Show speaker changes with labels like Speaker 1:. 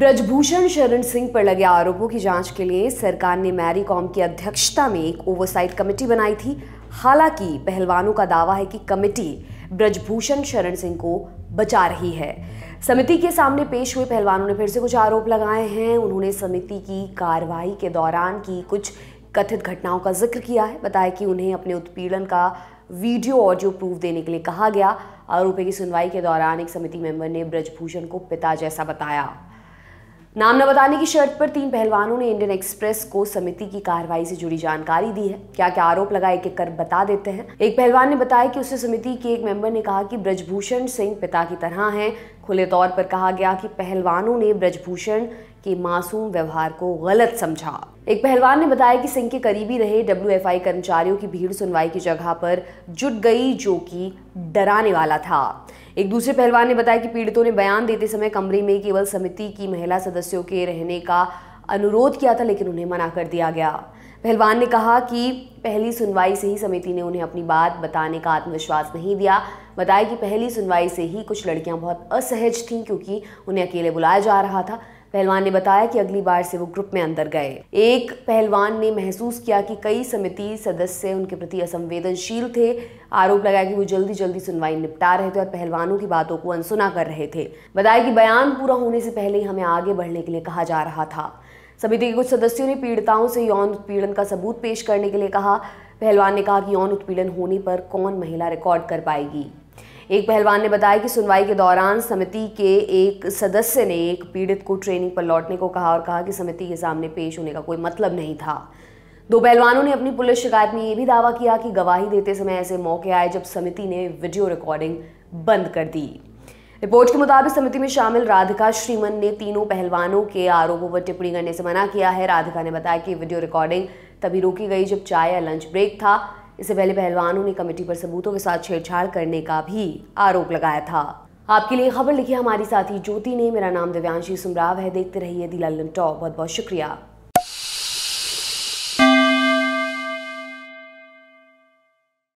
Speaker 1: ब्रजभूषण शरण सिंह पर लगे आरोपों की जांच के लिए सरकार ने मैरी कॉम की अध्यक्षता में एक ओवरसाइट कमेटी बनाई थी हालांकि पहलवानों का दावा है कि कमेटी ब्रजभूषण शरण सिंह को बचा रही है समिति के सामने पेश हुए पहलवानों ने फिर से कुछ आरोप लगाए हैं उन्होंने समिति की कार्रवाई के दौरान की कुछ कथित घटनाओं का जिक्र किया है बताया कि उन्हें अपने उत्पीड़न का वीडियो ऑडियो प्रूफ देने के लिए कहा गया आरोपी की सुनवाई के दौरान एक समिति मेंबर ने ब्रजभूषण को पिता जैसा बताया नाम न बताने की शर्त पर तीन पहलवानों ने इंडियन एक्सप्रेस को समिति की कार्रवाई से जुड़ी जानकारी दी है क्या क्या आरोप लगाए एक कर बता देते हैं एक पहलवान ने बताया कि उसे समिति के एक मेंबर ने कहा कि ब्रजभूषण सिंह पिता की तरह हैं खुले तौर पर कहा गया कि पहलवानों ने ब्रजभूषण के मासूम व्यवहार को गलत समझा एक पहलवान ने बताया कि सिंह के करीबी रहे डब्ल्यू कर्मचारियों की भीड़ सुनवाई की जगह पर जुट गई जो कि डराने वाला था एक दूसरे पहलवान ने बताया कि पीड़ितों ने बयान देते समय कमरे में केवल समिति की महिला सदस्यों के रहने का अनुरोध किया था लेकिन उन्हें मना कर दिया गया पहलवान ने कहा कि पहली सुनवाई से ही समिति ने उन्हें अपनी बात बताने का आत्मविश्वास नहीं दिया बताया कि पहली सुनवाई से ही कुछ लड़कियां बहुत असहज थीं क्योंकि उन्हें अकेले बुलाया जा रहा था पहलवान ने बताया कि अगली बार से वो ग्रुप में अंदर गए एक पहलवान ने महसूस किया कि कई समिति सदस्य उनके प्रति असंवेदनशील थे आरोप लगाया कि वो जल्दी जल्दी सुनवाई निपटा रहे थे और पहलवानों की बातों को अनसुना कर रहे थे बताया कि बयान पूरा होने से पहले ही हमें आगे बढ़ने के लिए कहा जा रहा था समिति के कुछ सदस्यों ने पीड़िताओं से यौन उत्पीड़न का सबूत पेश करने के लिए कहा पहलवान ने कहा कि यौन उत्पीड़न होने पर कौन महिला रिकॉर्ड कर पाएगी एक पहलवान ने बताया कि सुनवाई के दौरान समिति के एक सदस्य ने एक पीड़ित को ट्रेनिंग पर लौटने को कहा और कहा कि समिति के सामने पेश होने का कोई मतलब नहीं था दो पहलवानों ने अपनी पुलिस शिकायत में यह भी दावा किया कि गवाही देते समय ऐसे मौके आए जब समिति ने वीडियो रिकॉर्डिंग बंद कर दी रिपोर्ट के मुताबिक समिति में शामिल राधिका श्रीमन ने तीनों पहलवानों के आरोपों पर टिप्पणी करने से मना किया है राधिका ने बताया कि वीडियो रिकॉर्डिंग तभी रोकी गई जब चाय या लंच ब्रेक था इससे पहले पहलवानों ने कमेटी पर सबूतों के साथ छेड़छाड़ करने का भी आरोप लगाया था आपके लिए खबर लिखी हमारी साथी ज्योति ने मेरा नाम दिव्यांशी सुमराव है देखते रहिए दी लल्लन टॉप बहुत बहुत शुक्रिया